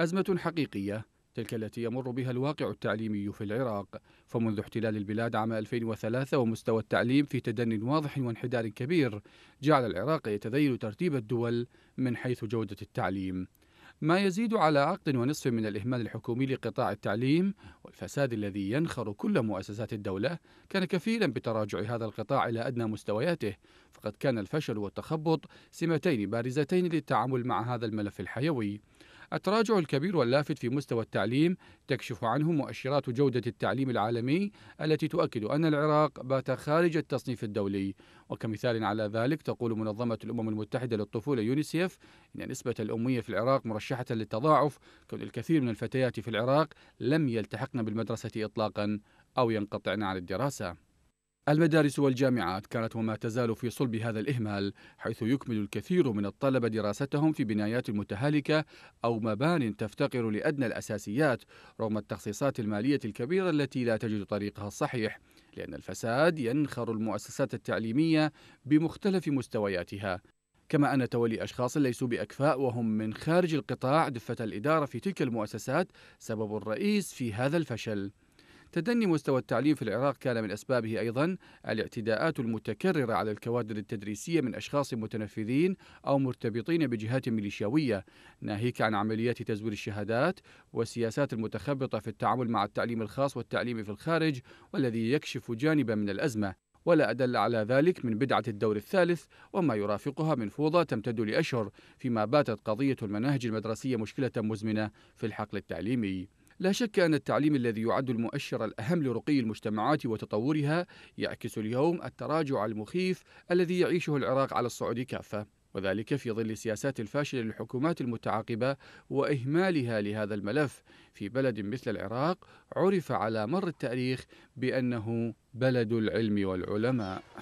أزمة حقيقية تلك التي يمر بها الواقع التعليمي في العراق فمنذ احتلال البلاد عام 2003 ومستوى التعليم في تدن واضح وانحدار كبير جعل العراق يتذيل ترتيب الدول من حيث جودة التعليم ما يزيد على عقد ونصف من الإهمال الحكومي لقطاع التعليم والفساد الذي ينخر كل مؤسسات الدولة كان كفيلا بتراجع هذا القطاع إلى أدنى مستوياته فقد كان الفشل والتخبط سمتين بارزتين للتعامل مع هذا الملف الحيوي التراجع الكبير واللافت في مستوى التعليم تكشف عنه مؤشرات جودة التعليم العالمي التي تؤكد أن العراق بات خارج التصنيف الدولي وكمثال على ذلك تقول منظمة الأمم المتحدة للطفولة يونيسيف إن نسبة الأمية في العراق مرشحة للتضاعف كون الكثير من الفتيات في العراق لم يلتحقن بالمدرسة إطلاقا أو ينقطعن عن الدراسة المدارس والجامعات كانت وما تزال في صلب هذا الإهمال حيث يكمل الكثير من الطلبة دراستهم في بنايات متهالكة أو مبان تفتقر لأدنى الأساسيات رغم التخصيصات المالية الكبيرة التي لا تجد طريقها الصحيح لأن الفساد ينخر المؤسسات التعليمية بمختلف مستوياتها كما أن تولي أشخاص ليسوا بأكفاء وهم من خارج القطاع دفة الإدارة في تلك المؤسسات سبب رئيس في هذا الفشل تدني مستوى التعليم في العراق كان من أسبابه أيضا الاعتداءات المتكررة على الكوادر التدريسية من أشخاص متنفذين أو مرتبطين بجهات ميليشياوية ناهيك عن عمليات تزوير الشهادات والسياسات المتخبطة في التعامل مع التعليم الخاص والتعليم في الخارج والذي يكشف جانبا من الأزمة ولا أدل على ذلك من بدعة الدور الثالث وما يرافقها من فوضى تمتد لأشهر فيما باتت قضية المناهج المدرسية مشكلة مزمنة في الحقل التعليمي لا شك أن التعليم الذي يعد المؤشر الأهم لرقي المجتمعات وتطورها يعكس اليوم التراجع المخيف الذي يعيشه العراق على الصعود كافة وذلك في ظل السياسات الفاشلة للحكومات المتعاقبة وإهمالها لهذا الملف في بلد مثل العراق عرف على مر التاريخ بأنه بلد العلم والعلماء